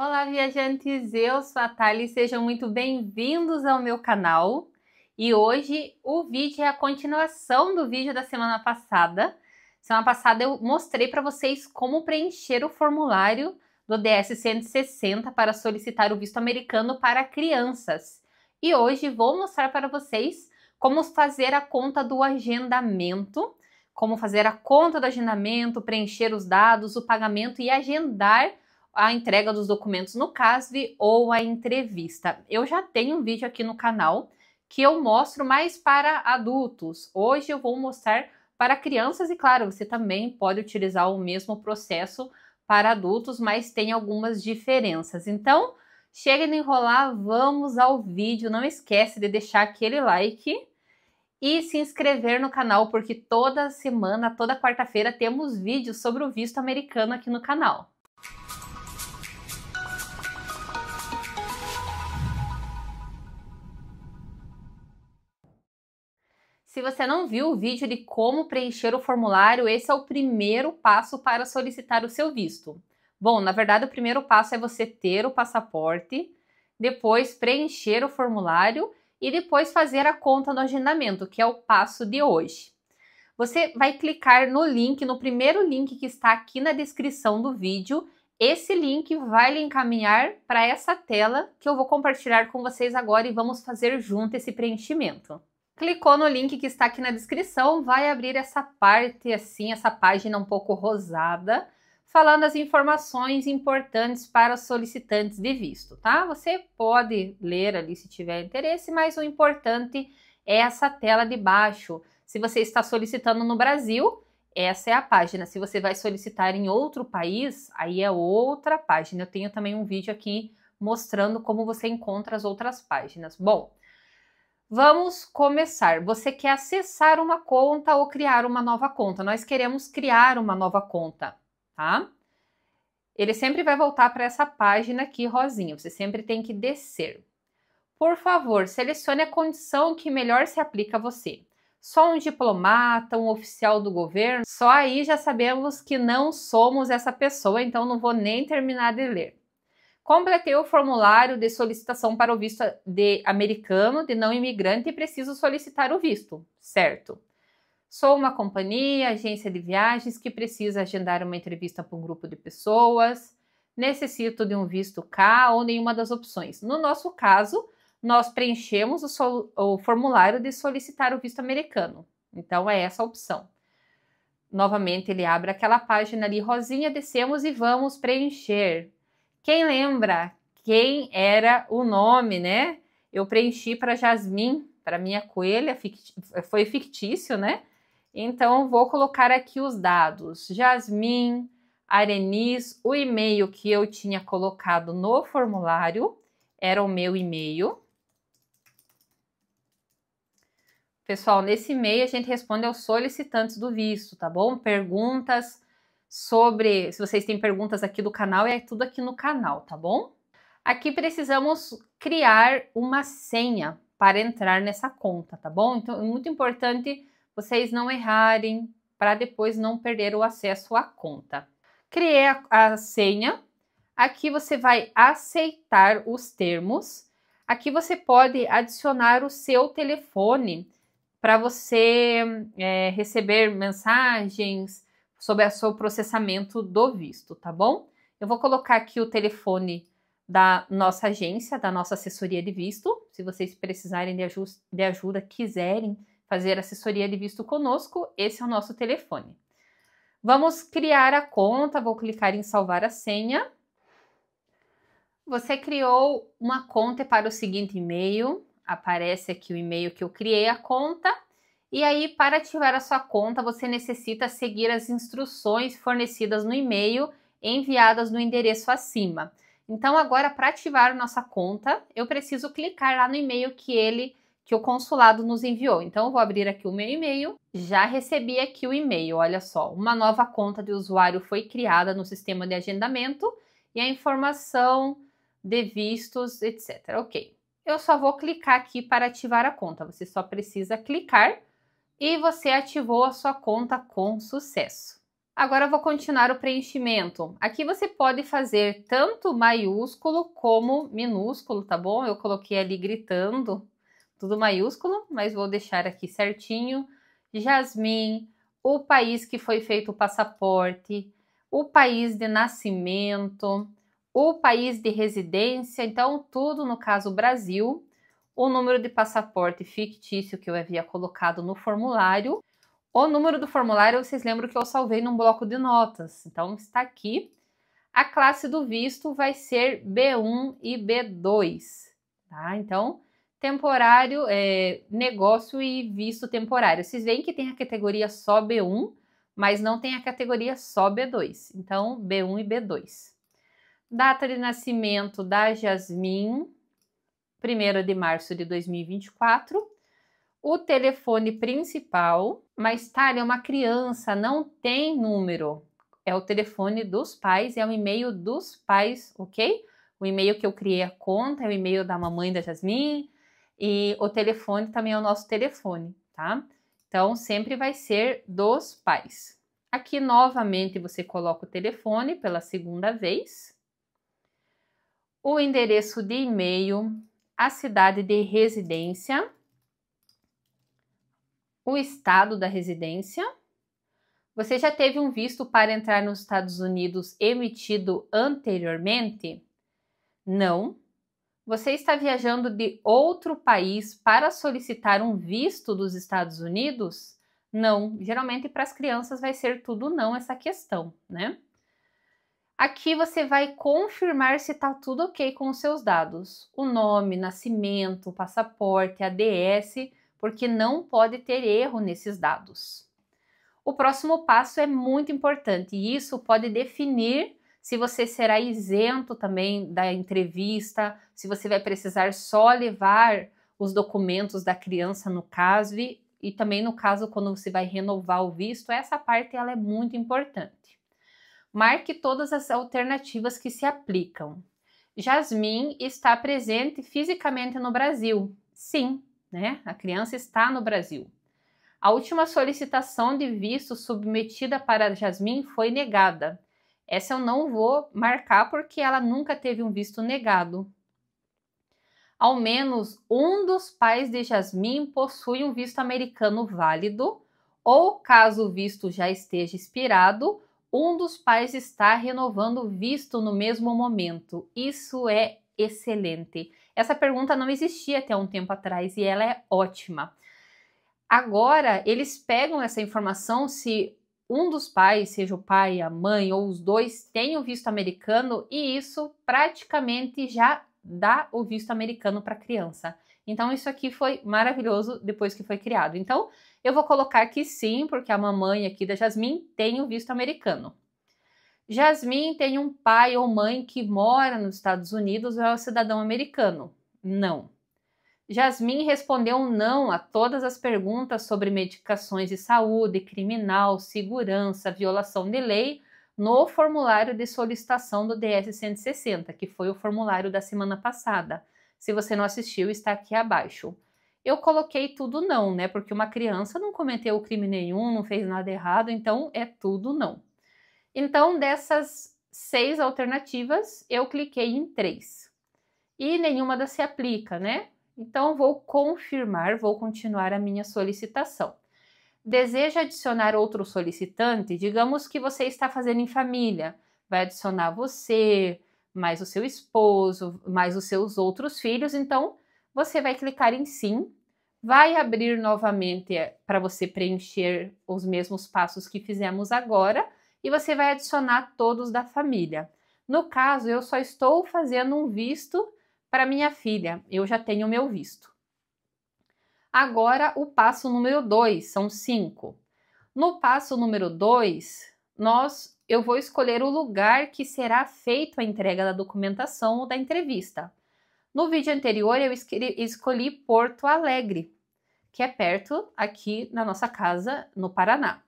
Olá, viajantes! Eu sou a Thali e sejam muito bem-vindos ao meu canal. E hoje o vídeo é a continuação do vídeo da semana passada. Semana passada eu mostrei para vocês como preencher o formulário do DS 160 para solicitar o visto americano para crianças. E hoje vou mostrar para vocês como fazer a conta do agendamento, como fazer a conta do agendamento, preencher os dados, o pagamento e agendar a entrega dos documentos no CASV ou a entrevista. Eu já tenho um vídeo aqui no canal que eu mostro mais para adultos. Hoje eu vou mostrar para crianças e claro, você também pode utilizar o mesmo processo para adultos, mas tem algumas diferenças. Então, chega de enrolar, vamos ao vídeo. Não esquece de deixar aquele like e se inscrever no canal, porque toda semana, toda quarta-feira, temos vídeos sobre o visto americano aqui no canal. Se você não viu o vídeo de como preencher o formulário, esse é o primeiro passo para solicitar o seu visto. Bom, na verdade, o primeiro passo é você ter o passaporte, depois preencher o formulário e depois fazer a conta no agendamento, que é o passo de hoje. Você vai clicar no link, no primeiro link que está aqui na descrição do vídeo. Esse link vai lhe encaminhar para essa tela que eu vou compartilhar com vocês agora e vamos fazer junto esse preenchimento clicou no link que está aqui na descrição, vai abrir essa parte assim, essa página um pouco rosada, falando as informações importantes para solicitantes de visto, tá? Você pode ler ali se tiver interesse, mas o importante é essa tela de baixo. Se você está solicitando no Brasil, essa é a página. Se você vai solicitar em outro país, aí é outra página. Eu tenho também um vídeo aqui mostrando como você encontra as outras páginas. Bom, Vamos começar. Você quer acessar uma conta ou criar uma nova conta? Nós queremos criar uma nova conta, tá? Ele sempre vai voltar para essa página aqui, rosinha. Você sempre tem que descer. Por favor, selecione a condição que melhor se aplica a você. Só um diplomata, um oficial do governo, só aí já sabemos que não somos essa pessoa, então não vou nem terminar de ler. Completei o formulário de solicitação para o visto de americano de não imigrante e preciso solicitar o visto, certo? Sou uma companhia, agência de viagens que precisa agendar uma entrevista para um grupo de pessoas. Necessito de um visto K ou nenhuma das opções. No nosso caso, nós preenchemos o, o, formulário de solicitar o visto americano. Então é essa a opção. Novamente ele abre aquela página ali rosinha, descemos e vamos preencher. Quem lembra quem era o nome, né? Eu preenchi para Jasmine, para minha coelha, ficti foi fictício, né? Então vou colocar aqui os dados. Jasmine, Arenis, o e-mail que eu tinha colocado no formulário era o meu e-mail. Pessoal, nesse e-mail a gente responde aos solicitantes do visto, tá bom? Perguntas sobre. Se vocês têm perguntas aqui do canal, é tudo aqui no canal, tá bom? Aqui precisamos criar uma senha para entrar nessa conta, tá bom? Então é muito importante vocês não errarem para depois não perder o acesso à conta. Criei a, a senha. Aqui você vai aceitar os termos. Aqui você pode adicionar o seu telefone para você é, receber mensagens, sobre o processamento do visto, tá bom? Eu vou colocar aqui o telefone da nossa agência, da nossa assessoria de visto. Se vocês precisarem de, de ajuda, quiserem fazer assessoria de visto conosco, esse é o nosso telefone. Vamos criar a conta, vou clicar em salvar a senha. Você criou uma conta para o seguinte e-mail, aparece aqui o e-mail que eu criei a conta e aí, para ativar a sua conta, você necessita seguir as instruções fornecidas no e-mail enviadas no endereço acima. Então, agora, para ativar nossa conta, eu preciso clicar lá no e-mail que ele, que o consulado nos enviou. Então, eu vou abrir aqui o meu e-mail. Já recebi aqui o e-mail, olha só. Uma nova conta de usuário foi criada no sistema de agendamento e a informação de vistos, etc. Ok. Eu só vou clicar aqui para ativar a conta. Você só precisa clicar e você ativou a sua conta com sucesso. Agora eu vou continuar o preenchimento. Aqui você pode fazer tanto maiúsculo como minúsculo, tá bom? Eu coloquei ali gritando, tudo maiúsculo, mas vou deixar aqui certinho. Jasmin, o país que foi feito o passaporte, o país de nascimento, o país de residência, então tudo no caso Brasil, o número de passaporte fictício que eu havia colocado no formulário. O número do formulário, vocês lembram que eu salvei num bloco de notas, então está aqui. A classe do visto vai ser B1 e B2, tá? Então, temporário, é, negócio e visto temporário. Vocês veem que tem a categoria só B1, mas não tem a categoria só B2. Então, B1 e B2. Data de nascimento da Jasmin, 1 de março de 2024, o telefone principal, mas Thalia, uma criança não tem número. É o telefone dos pais, é o e-mail dos pais, ok? O e-mail que eu criei a conta é o e-mail da mamãe da Jasmine e o telefone também é o nosso telefone, tá? Então sempre vai ser dos pais. Aqui novamente você coloca o telefone pela segunda vez. O endereço de e-mail, a cidade de residência, o estado da residência. Você já teve um visto para entrar nos Estados Unidos emitido anteriormente? Não. Você está viajando de outro país para solicitar um visto dos Estados Unidos? Não. Geralmente para as crianças vai ser tudo não essa questão, né? Aqui você vai confirmar se está tudo ok com os seus dados, o nome, nascimento, passaporte, ADS, porque não pode ter erro nesses dados. O próximo passo é muito importante e isso pode definir se você será isento também da entrevista, se você vai precisar só levar os documentos da criança no caso e, e também no caso quando você vai renovar o visto, essa parte ela é muito importante. Marque todas as alternativas que se aplicam. Jasmine está presente fisicamente no Brasil. Sim, né? A criança está no Brasil. A última solicitação de visto submetida para Jasmine foi negada. Essa eu não vou marcar porque ela nunca teve um visto negado. Ao menos um dos pais de Jasmine possui um visto americano válido, ou caso o visto já esteja expirado, um dos pais está renovando visto no mesmo momento. Isso é excelente. Essa pergunta não existia até um tempo atrás e ela é ótima. Agora, eles pegam essa informação se um dos pais, seja o pai, a mãe ou os dois, tem o visto americano e isso praticamente já dá o visto americano para a criança. Então, isso aqui foi maravilhoso depois que foi criado. Então, eu vou colocar que sim, porque a mamãe aqui da Jasmine tem o visto americano. Jasmine tem um pai ou mãe que mora nos Estados Unidos ou é um cidadão americano? Não. Jasmine respondeu não a todas as perguntas sobre medicações de saúde, criminal, segurança, violação de lei no formulário de solicitação do DS-160, que foi o formulário da semana passada. Se você não assistiu, está aqui abaixo. Eu coloquei tudo não, né? Porque uma criança não cometeu crime nenhum, não fez nada errado, então é tudo não. Então, dessas seis alternativas, eu cliquei em três. E nenhuma das se aplica, né? Então, vou confirmar, vou continuar a minha solicitação. Deseja adicionar outro solicitante? Digamos que você está fazendo em família. Vai adicionar você, mais o seu esposo, mais os seus outros filhos. Então, você vai clicar em sim vai abrir novamente eh, para você preencher os mesmos passos que fizemos agora e você vai adicionar todos da família. No caso, eu só estou fazendo um visto para minha filha, eu já tenho o meu visto. Agora, o passo número 2, são cinco. No passo número 2, nós eu vou escolher o lugar que será feito a entrega da documentação ou da entrevista. No vídeo anterior, eu escolhi Porto Alegre, que é perto aqui na nossa casa, no Paraná.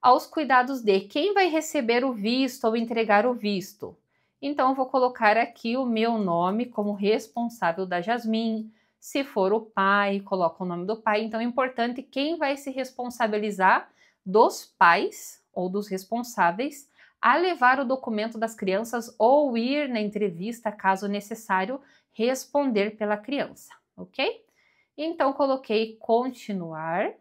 Aos cuidados de quem vai receber o visto ou entregar o visto. Então, vou colocar aqui o meu nome como responsável da Jasmin. Se for o pai, coloca o nome do pai. Então, é importante quem vai se responsabilizar dos pais ou dos responsáveis a levar o documento das crianças ou ir na entrevista, caso necessário, responder pela criança, ok? Então, coloquei continuar.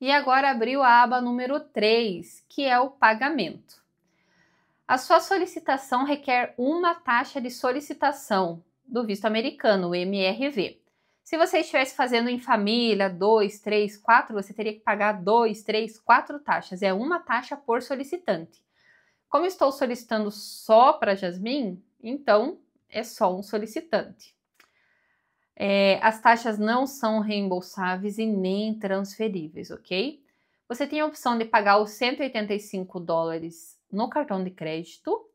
E agora abriu a aba número 3, que é o pagamento. A sua solicitação requer uma taxa de solicitação do visto americano, o MRV. Se você estivesse fazendo em família, 2, 3, 4, você teria que pagar 2, 3, 4 taxas. É uma taxa por solicitante. Como estou solicitando só para Jasmine, então é só um solicitante. É, as taxas não são reembolsáveis e nem transferíveis, ok? Você tem a opção de pagar os 185 dólares no cartão de crédito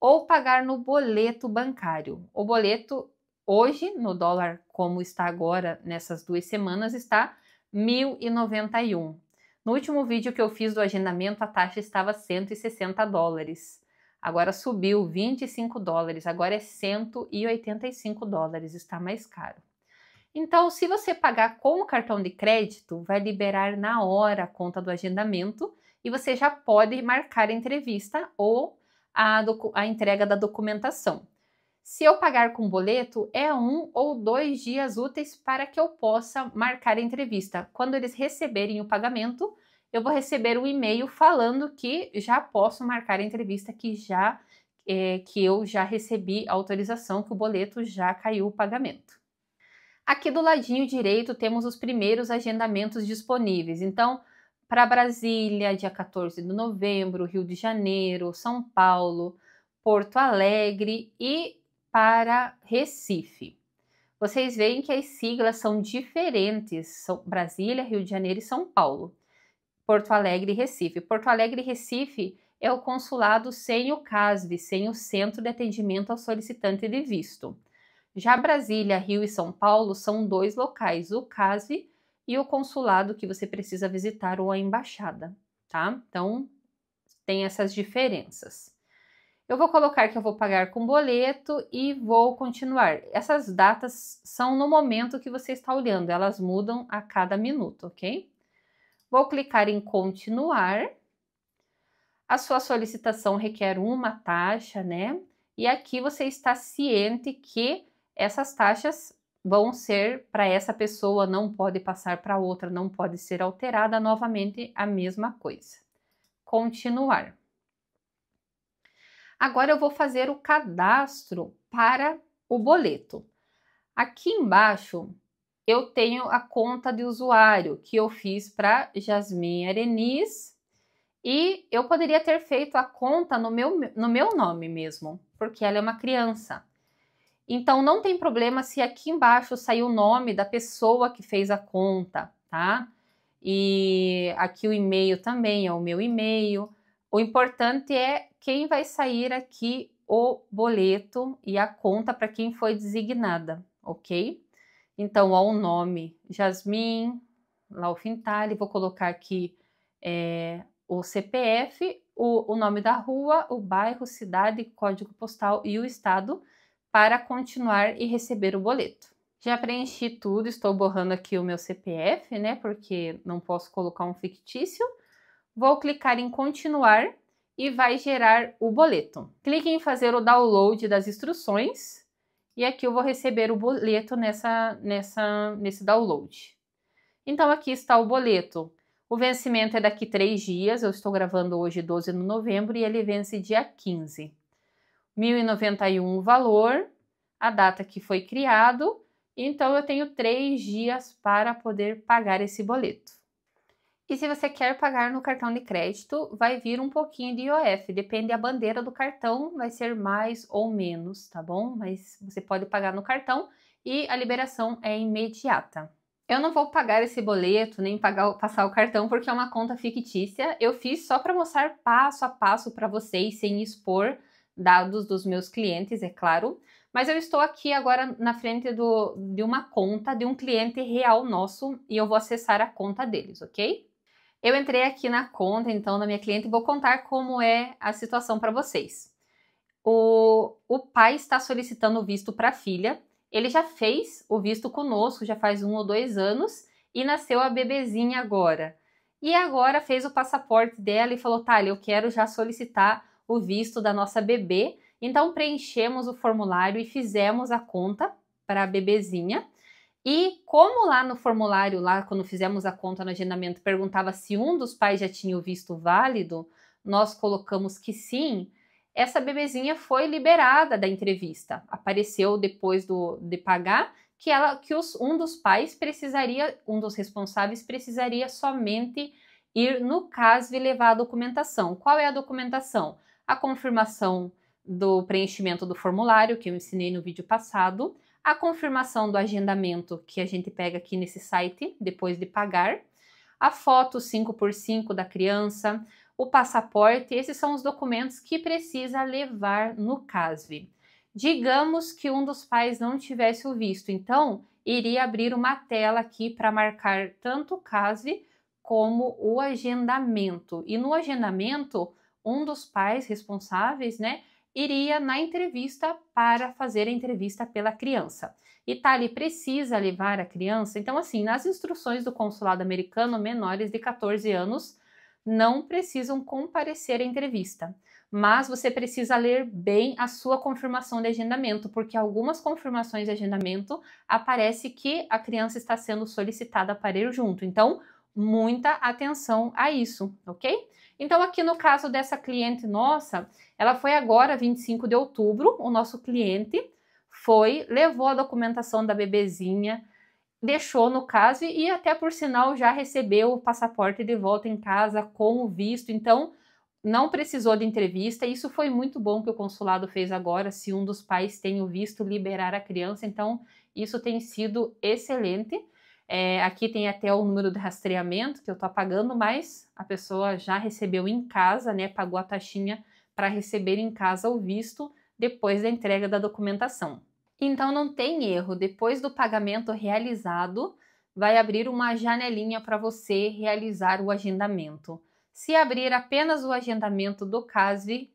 ou pagar no boleto bancário. O boleto hoje, no dólar como está agora nessas duas semanas, está 1091. No último vídeo que eu fiz do agendamento, a taxa estava 160 dólares. Agora subiu 25 dólares, agora é 185 dólares, está mais caro. Então, se você pagar com o cartão de crédito, vai liberar na hora a conta do agendamento e você já pode marcar a entrevista ou a, a entrega da documentação. Se eu pagar com boleto, é um ou dois dias úteis para que eu possa marcar a entrevista. Quando eles receberem o pagamento, eu vou receber um e-mail falando que já posso marcar a entrevista, que já é, que eu já recebi a autorização, que o boleto já caiu o pagamento. Aqui do ladinho direito temos os primeiros agendamentos disponíveis. Então, para Brasília, dia 14 de novembro, Rio de Janeiro, São Paulo, Porto Alegre e para Recife. Vocês veem que as siglas são diferentes, são Brasília, Rio de Janeiro e São Paulo. Porto Alegre e Recife. Porto Alegre e Recife é o consulado sem o CASV, sem o Centro de Atendimento ao Solicitante de Visto. Já Brasília, Rio e São Paulo são dois locais, o CASV e o consulado que você precisa visitar ou a embaixada, tá? Então, tem essas diferenças. Eu vou colocar que eu vou pagar com boleto e vou continuar. Essas datas são no momento que você está olhando, elas mudam a cada minuto, ok? Vou clicar em continuar. A sua solicitação requer uma taxa, né? E aqui você está ciente que essas taxas vão ser para essa pessoa, não pode passar para outra, não pode ser alterada novamente a mesma coisa. Continuar. Agora eu vou fazer o cadastro para o boleto. Aqui embaixo eu tenho a conta de usuário que eu fiz para Jasmin Arenis e eu poderia ter feito a conta no meu, no meu nome mesmo, porque ela é uma criança. Então não tem problema se aqui embaixo sair o nome da pessoa que fez a conta, tá? E aqui o e-mail também é o meu e-mail. O importante é quem vai sair aqui o boleto e a conta para quem foi designada, ok? Então, o nome Jasmin Laufintali, vou colocar aqui é, o CPF, o, o nome da rua, o bairro, cidade, código postal e o estado para continuar e receber o boleto. Já preenchi tudo, estou borrando aqui o meu CPF, né? Porque não posso colocar um fictício. Vou clicar em continuar e vai gerar o boleto. Clique em fazer o download das instruções e aqui eu vou receber o boleto nessa, nessa, nesse download. Então aqui está o boleto. O vencimento é daqui três dias, eu estou gravando hoje 12 de novembro e ele vence dia 15. 1091 o valor, a data que foi criado, então eu tenho três dias para poder pagar esse boleto. E se você quer pagar no cartão de crédito, vai vir um pouquinho de IOF, depende da bandeira do cartão, vai ser mais ou menos, tá bom? Mas você pode pagar no cartão e a liberação é imediata. Eu não vou pagar esse boleto nem pagar, passar o cartão porque é uma conta fictícia. Eu fiz só para mostrar passo a passo para vocês, sem expor dados dos meus clientes, é claro. Mas eu estou aqui agora na frente do, de uma conta de um cliente real nosso e eu vou acessar a conta deles, ok? Eu entrei aqui na conta, então, da minha cliente e vou contar como é a situação para vocês. O, o pai está solicitando o visto para a filha. Ele já fez o visto conosco, já faz um ou dois anos, e nasceu a bebezinha agora. E agora fez o passaporte dela e falou: tá, eu quero já solicitar o visto da nossa bebê. Então preenchemos o formulário e fizemos a conta para a bebezinha. E como lá no formulário, lá quando fizemos a conta no agendamento, perguntava se um dos pais já tinha o visto válido, nós colocamos que sim. Essa bebezinha foi liberada da entrevista. Apareceu depois do, de pagar que ela que os, um dos pais precisaria, um dos responsáveis precisaria somente ir no CASV levar a documentação. Qual é a documentação? A confirmação do preenchimento do formulário que eu ensinei no vídeo passado a confirmação do agendamento que a gente pega aqui nesse site depois de pagar, a foto 5x5 da criança, o passaporte, esses são os documentos que precisa levar no CASV. Digamos que um dos pais não tivesse o visto, então iria abrir uma tela aqui para marcar tanto o CASV como o agendamento. E no agendamento, um dos pais responsáveis, né, iria na entrevista para fazer a entrevista pela criança. Tali precisa levar a criança, então, assim, nas instruções do consulado americano, menores de 14 anos não precisam comparecer à entrevista, mas você precisa ler bem a sua confirmação de agendamento, porque algumas confirmações de agendamento aparece que a criança está sendo solicitada para ir junto. Então, muita atenção a isso, ok? Então, aqui no caso dessa cliente nossa, ela foi agora, 25 de outubro, o nosso cliente foi, levou a documentação da bebezinha, deixou no caso e até por sinal já recebeu o passaporte de volta em casa com o visto, então não precisou de entrevista. Isso foi muito bom que o consulado fez agora, se um dos pais tem o visto liberar a criança, então isso tem sido excelente. É, aqui tem até o número de rastreamento que eu estou pagando, mas a pessoa já recebeu em casa, né? Pagou a taxinha para receber em casa o visto depois da entrega da documentação. Então não tem erro, depois do pagamento realizado, vai abrir uma janelinha para você realizar o agendamento. Se abrir apenas o agendamento do CASV,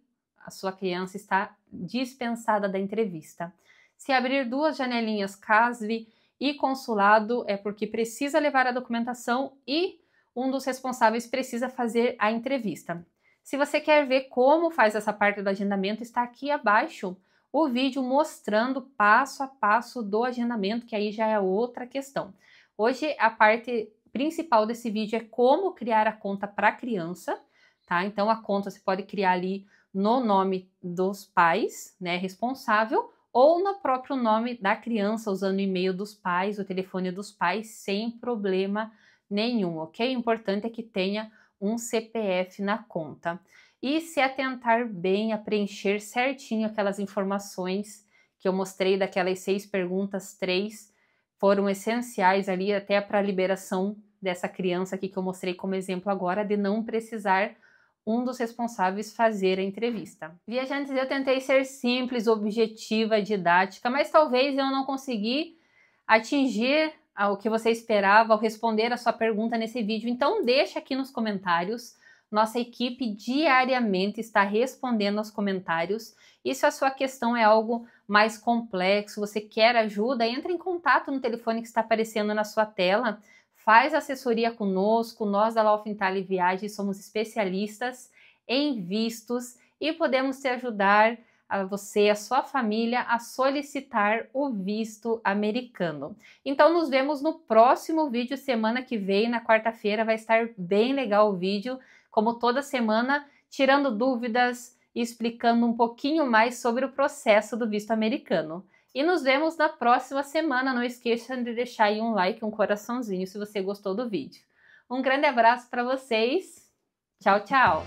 a sua criança está dispensada da entrevista. Se abrir duas janelinhas CASV, e consulado é porque precisa levar a documentação e um dos responsáveis precisa fazer a entrevista. Se você quer ver como faz essa parte do agendamento, está aqui abaixo o vídeo mostrando passo a passo do agendamento, que aí já é outra questão. Hoje a parte principal desse vídeo é como criar a conta para criança, tá? Então a conta você pode criar ali no nome dos pais, né, responsável, ou no próprio nome da criança, usando o e-mail dos pais, o telefone dos pais, sem problema nenhum, ok? O importante é que tenha um CPF na conta. E se atentar bem a preencher certinho aquelas informações que eu mostrei daquelas seis perguntas, três foram essenciais ali até para a liberação dessa criança aqui que eu mostrei como exemplo agora, de não precisar um dos responsáveis fazer a entrevista. Viajantes, eu tentei ser simples, objetiva, didática, mas talvez eu não consegui atingir o que você esperava ao responder a sua pergunta nesse vídeo. Então deixa aqui nos comentários. Nossa equipe diariamente está respondendo aos comentários. E se a sua questão é algo mais complexo, você quer ajuda, entre em contato no telefone que está aparecendo na sua tela Faz assessoria conosco, nós da Laufenthaler Viagens somos especialistas em vistos e podemos te ajudar a você, a sua família, a solicitar o visto americano. Então, nos vemos no próximo vídeo, semana que vem, na quarta-feira. Vai estar bem legal o vídeo, como toda semana, tirando dúvidas e explicando um pouquinho mais sobre o processo do visto americano. E nos vemos na próxima semana. Não esqueça de deixar aí um like, um coraçãozinho se você gostou do vídeo. Um grande abraço para vocês. Tchau, tchau.